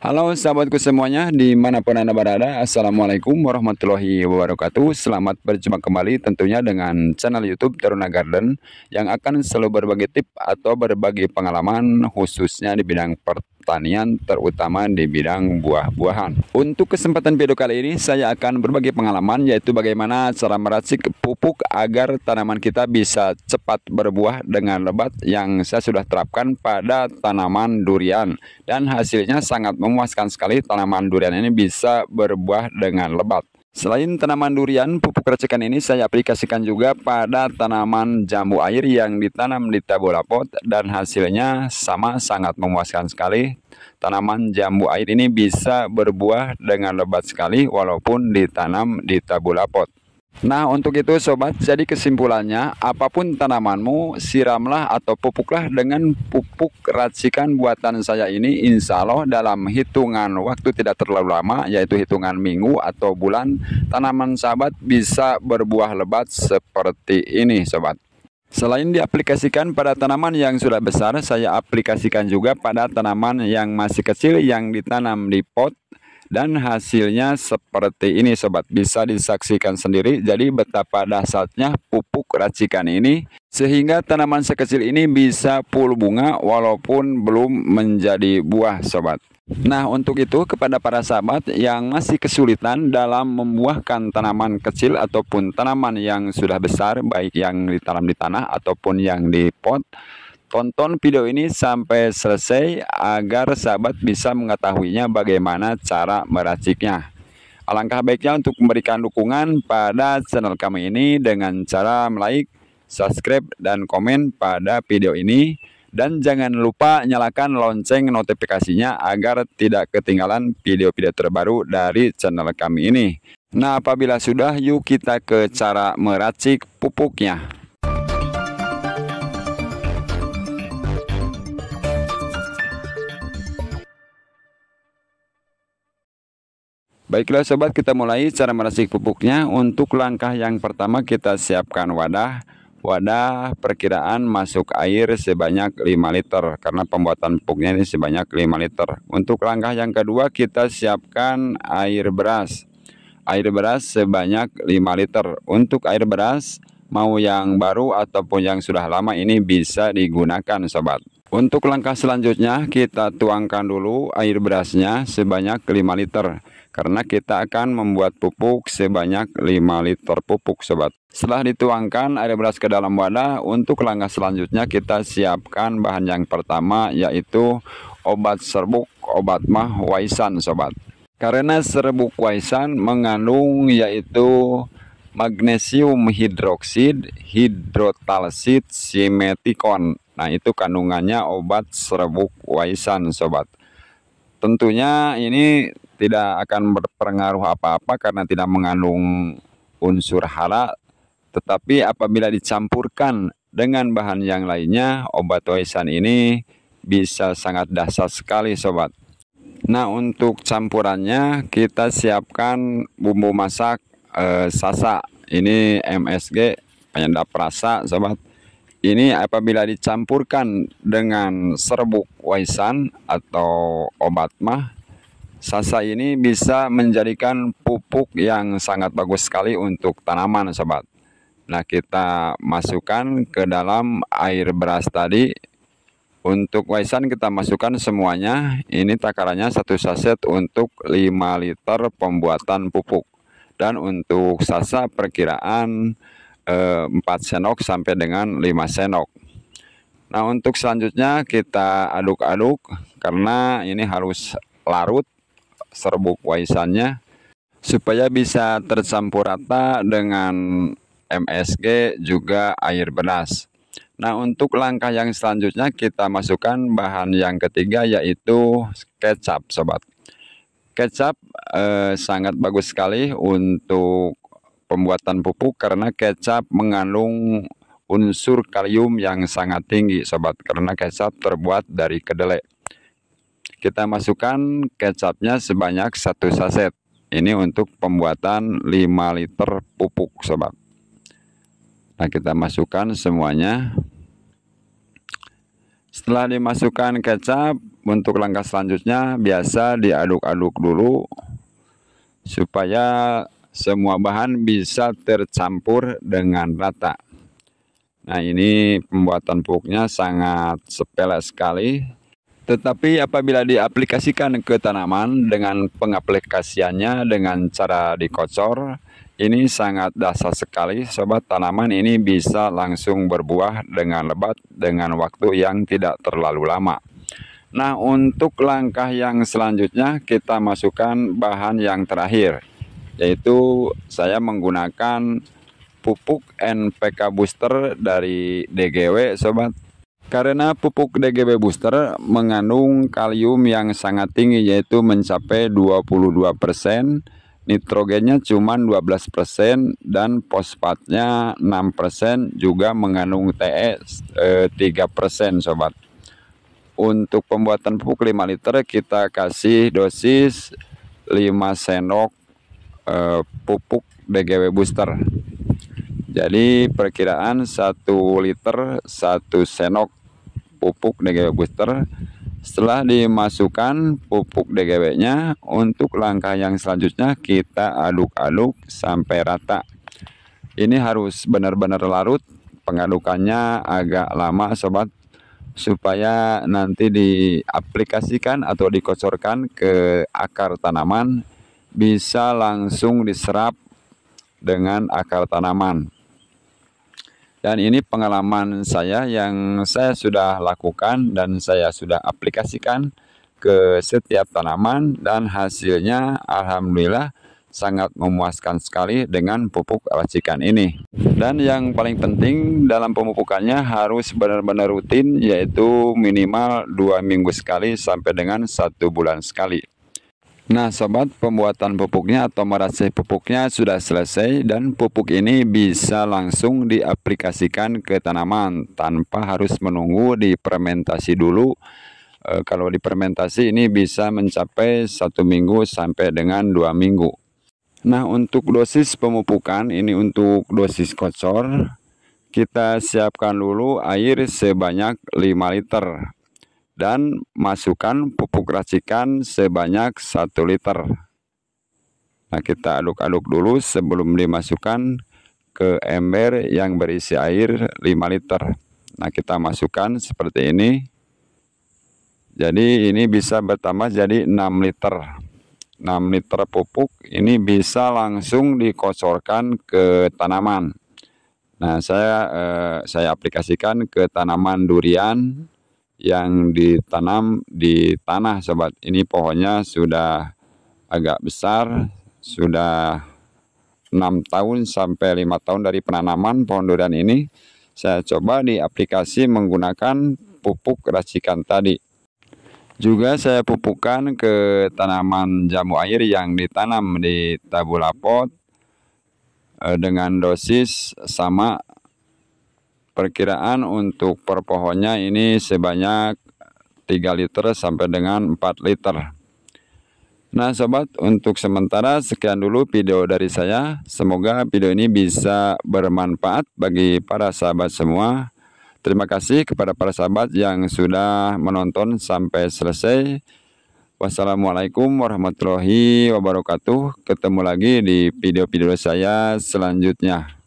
Halo sahabatku semuanya dimanapun anda berada Assalamualaikum warahmatullahi wabarakatuh Selamat berjumpa kembali tentunya dengan channel youtube Taruna Garden Yang akan selalu berbagi tip atau berbagi pengalaman khususnya di bidang pertanian pertanian terutama di bidang buah-buahan. Untuk kesempatan video kali ini saya akan berbagi pengalaman yaitu bagaimana cara meracik pupuk agar tanaman kita bisa cepat berbuah dengan lebat yang saya sudah terapkan pada tanaman durian dan hasilnya sangat memuaskan sekali tanaman durian ini bisa berbuah dengan lebat. Selain tanaman durian, pupuk recekan ini saya aplikasikan juga pada tanaman jambu air yang ditanam di tabulapot pot dan hasilnya sama sangat memuaskan sekali. Tanaman jambu air ini bisa berbuah dengan lebat sekali walaupun ditanam di tabulapot. pot. Nah untuk itu sobat jadi kesimpulannya apapun tanamanmu siramlah atau pupuklah dengan pupuk racikan buatan saya ini insya Allah dalam hitungan waktu tidak terlalu lama yaitu hitungan minggu atau bulan tanaman sahabat bisa berbuah lebat seperti ini sobat. Selain diaplikasikan pada tanaman yang sudah besar, saya aplikasikan juga pada tanaman yang masih kecil yang ditanam di pot dan hasilnya seperti ini sobat bisa disaksikan sendiri jadi betapa dasarnya pupuk racikan ini sehingga tanaman sekecil ini bisa full bunga walaupun belum menjadi buah sobat Nah untuk itu kepada para sahabat yang masih kesulitan dalam membuahkan tanaman kecil ataupun tanaman yang sudah besar baik yang ditanam di tanah ataupun yang di pot Tonton video ini sampai selesai agar sahabat bisa mengetahuinya bagaimana cara meraciknya. Alangkah baiknya untuk memberikan dukungan pada channel kami ini dengan cara like, subscribe, dan komen pada video ini. Dan jangan lupa nyalakan lonceng notifikasinya agar tidak ketinggalan video-video terbaru dari channel kami ini. Nah apabila sudah yuk kita ke cara meracik pupuknya. Baiklah sobat kita mulai cara meresik pupuknya Untuk langkah yang pertama kita siapkan wadah Wadah perkiraan masuk air sebanyak 5 liter Karena pembuatan pupuknya ini sebanyak 5 liter Untuk langkah yang kedua kita siapkan air beras Air beras sebanyak 5 liter Untuk air beras mau yang baru ataupun yang sudah lama ini bisa digunakan sobat untuk langkah selanjutnya kita tuangkan dulu air berasnya sebanyak 5 liter karena kita akan membuat pupuk sebanyak 5 liter pupuk sobat setelah dituangkan air beras ke dalam wadah untuk langkah selanjutnya kita siapkan bahan yang pertama yaitu obat serbuk obat mah waisan sobat karena serbuk waisan mengandung yaitu magnesium hidroksid hidrotalsit simetikon nah itu kandungannya obat serbuk waisan sobat tentunya ini tidak akan berpengaruh apa-apa karena tidak mengandung unsur hara tetapi apabila dicampurkan dengan bahan yang lainnya obat waisan ini bisa sangat dahsyat sekali sobat nah untuk campurannya kita siapkan bumbu masak e, eh, sasa ini MSG penyedap rasa sobat ini apabila dicampurkan dengan serbuk waisan atau obat mah Sasa ini bisa menjadikan pupuk yang sangat bagus sekali untuk tanaman sobat. Nah kita masukkan ke dalam air beras tadi. Untuk waisan kita masukkan semuanya. Ini takarannya satu saset untuk 5 liter pembuatan pupuk. Dan untuk sasa perkiraan eh, 4 sendok sampai dengan 5 sendok. Nah untuk selanjutnya kita aduk-aduk karena ini harus larut serbuk waisannya supaya bisa tercampur rata dengan MSG juga air beras. Nah, untuk langkah yang selanjutnya kita masukkan bahan yang ketiga yaitu kecap, sobat. Kecap eh, sangat bagus sekali untuk pembuatan pupuk karena kecap mengandung unsur kalium yang sangat tinggi, sobat. Karena kecap terbuat dari kedelai. Kita masukkan kecapnya sebanyak satu saset. Ini untuk pembuatan 5 liter pupuk sobat. Nah kita masukkan semuanya. Setelah dimasukkan kecap, untuk langkah selanjutnya biasa diaduk-aduk dulu supaya semua bahan bisa tercampur dengan rata. Nah ini pembuatan pupuknya sangat sepele sekali tetapi apabila diaplikasikan ke tanaman dengan pengaplikasiannya dengan cara dikocor, ini sangat dasar sekali sobat tanaman ini bisa langsung berbuah dengan lebat dengan waktu yang tidak terlalu lama. Nah untuk langkah yang selanjutnya kita masukkan bahan yang terakhir yaitu saya menggunakan pupuk NPK booster dari DGW sobat karena pupuk DGB Booster mengandung kalium yang sangat tinggi yaitu mencapai 22%, nitrogennya cuma 12% dan fosfatnya 6% juga mengandung TS e, eh, 3% sobat. Untuk pembuatan pupuk 5 liter kita kasih dosis 5 sendok eh, pupuk DGB Booster. Jadi perkiraan 1 liter 1 sendok pupuk DGW booster setelah dimasukkan pupuk DGW nya untuk langkah yang selanjutnya kita aduk-aduk sampai rata ini harus benar-benar larut pengadukannya agak lama sobat supaya nanti diaplikasikan atau dikocorkan ke akar tanaman bisa langsung diserap dengan akar tanaman dan ini pengalaman saya yang saya sudah lakukan dan saya sudah aplikasikan ke setiap tanaman dan hasilnya alhamdulillah sangat memuaskan sekali dengan pupuk racikan ini. Dan yang paling penting dalam pemupukannya harus benar-benar rutin yaitu minimal dua minggu sekali sampai dengan satu bulan sekali. Nah sobat pembuatan pupuknya atau merasih pupuknya sudah selesai dan pupuk ini bisa langsung diaplikasikan ke tanaman tanpa harus menunggu fermentasi dulu e, kalau fermentasi ini bisa mencapai satu minggu sampai dengan dua minggu Nah untuk dosis pemupukan ini untuk dosis kocor kita siapkan dulu air sebanyak 5 liter dan masukkan pupuk racikan sebanyak 1 liter. Nah, kita aduk-aduk dulu sebelum dimasukkan ke ember yang berisi air 5 liter. Nah, kita masukkan seperti ini. Jadi ini bisa bertambah jadi 6 liter. 6 liter pupuk ini bisa langsung dikocorkan ke tanaman. Nah, saya eh, saya aplikasikan ke tanaman durian yang ditanam di tanah sobat ini pohonnya sudah agak besar sudah enam tahun sampai lima tahun dari penanaman pohon durian ini saya coba di aplikasi menggunakan pupuk racikan tadi juga saya pupukkan ke tanaman jamu air yang ditanam di pot eh, dengan dosis sama Perkiraan untuk per pohonnya ini sebanyak 3 liter sampai dengan 4 liter. Nah sobat untuk sementara sekian dulu video dari saya Semoga video ini bisa bermanfaat bagi para sahabat semua Terima kasih kepada para sahabat yang sudah menonton sampai selesai Wassalamualaikum warahmatullahi wabarakatuh Ketemu lagi di video-video saya selanjutnya